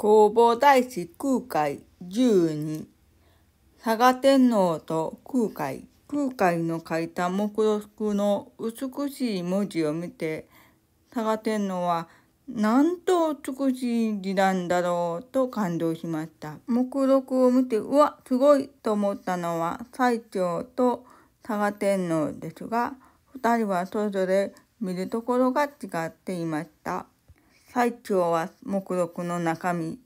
弘法大師空海12佐賀天皇と空海空海の書いた目録の美しい文字を見て佐賀天皇はなんと美しい字なんだろうと感動しました目録を見てうわすごいと思ったのは最澄と佐賀天皇ですが二人はそれぞれ見るところが違っていました。最強は目録の中身、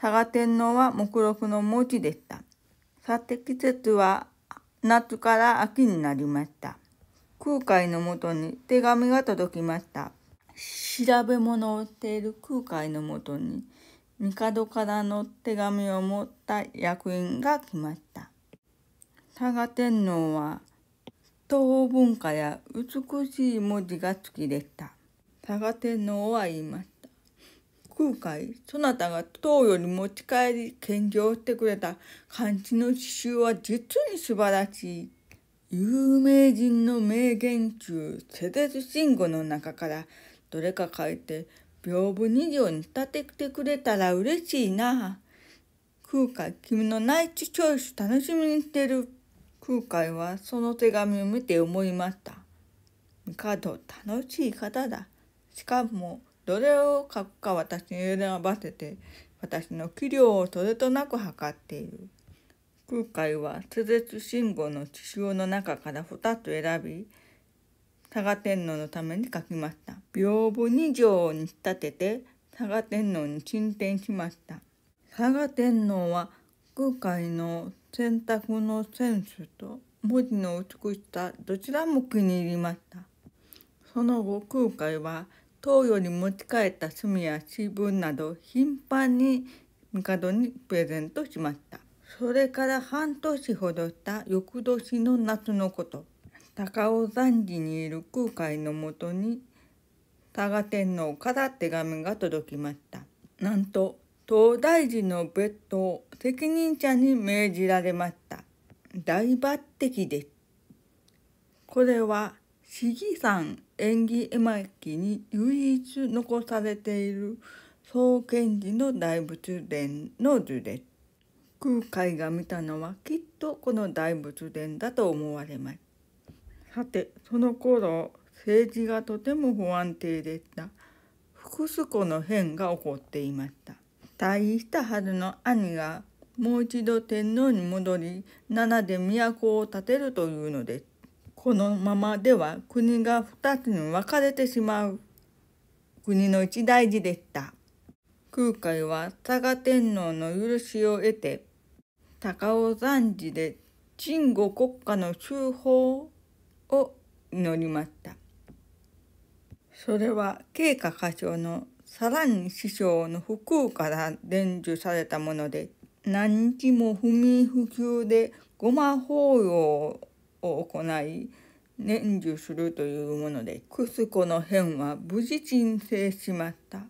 佐賀天皇は目録の文字でした。さて季節は夏から秋になりました。空海のもとに手紙が届きました。調べ物をしている空海のもとに、帝からの手紙を持った役員が来ました。佐賀天皇は、東文化や美しい文字が好きでした。賀天皇は言いました。空海、そなたが唐より持ち帰り献上してくれた漢字の刺繍は実に素晴らしい。有名人の名言中、世絶信吾の中からどれか書いて、屏風二条に立ててくれたら嬉しいな。空海、君のナイチチョイス楽しみにしてる。空海はその手紙を見て思いました。帝、楽しい方だ。しかもどれを書くか私に選ばせて私の器量をそれとなく測っている。空海は津舌信号の地潮の中から2つ選び佐賀天皇のために書きました。屏風二条に仕立てて佐賀天皇に進展しました。佐賀天皇は空海の選択のセンスと文字の美しさどちらも気に入りました。その後空海は東洋に持ち帰った炭や詩文など頻繁に帝にプレゼントしましたそれから半年ほどした翌年の夏のこと高尾山寺にいる空海のもとに多賀天皇から手紙が届きましたなんと東大寺の別途を責任者に命じられました大抜擢ですこれは市議山縁起絵巻に唯一残されている創建時の大仏殿の図です。空海が見たのはきっとこの大仏殿だと思われます。さてその頃政治がとても不安定でした。複数個の変が起こっていました。退したはずの兄がもう一度天皇に戻り奈良で都を建てるというのです。このままでは国が2つに分かれてしまう国の一大事でした。空海は佐賀天皇の許しを得て高尾山寺で鎮護国家の修法を祈りました。それは慶華歌唱のさらに師匠の不空から伝授されたもので何日も不眠不休でごま法要をを行い念寿するというものでクスコの変は無事鎮静しました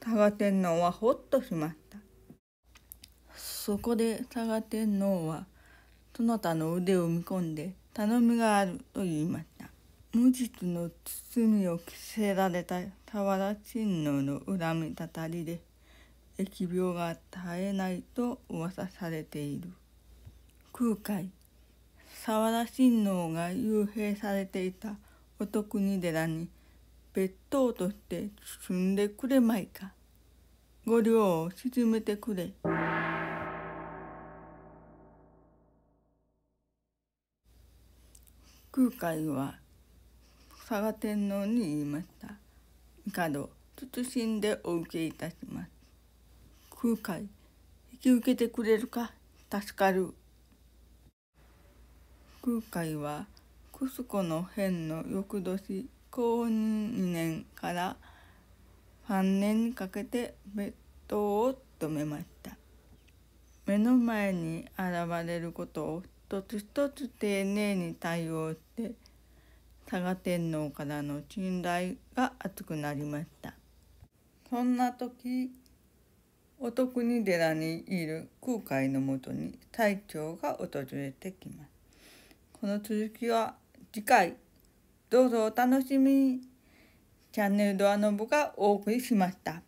佐賀天皇はほっとしましたそこで佐賀天皇はその他の腕を見込んで頼みがあると言いました無実の包みを着せられた俵親王の恨みたたりで疫病が絶えないと噂されている空海沢田親王が幽閉されていたお国寺に別当として住んでくれまいか。御両を沈めてくれ。空海は佐賀天皇に言いました。帝、謹んでお受けいたします。空海、引き受けてくれるか助かる。空海はクスコの変の翌年高2年から3年にかけて別当を止めました目の前に現れることを一つ一つ丁寧に対応して佐賀天皇からの信頼が厚くなりましたそんな時お得に寺にいる空海のもとに隊長が訪れてきますこの続きは次回どうぞお楽しみにチャンネルドアノブがお送りしました。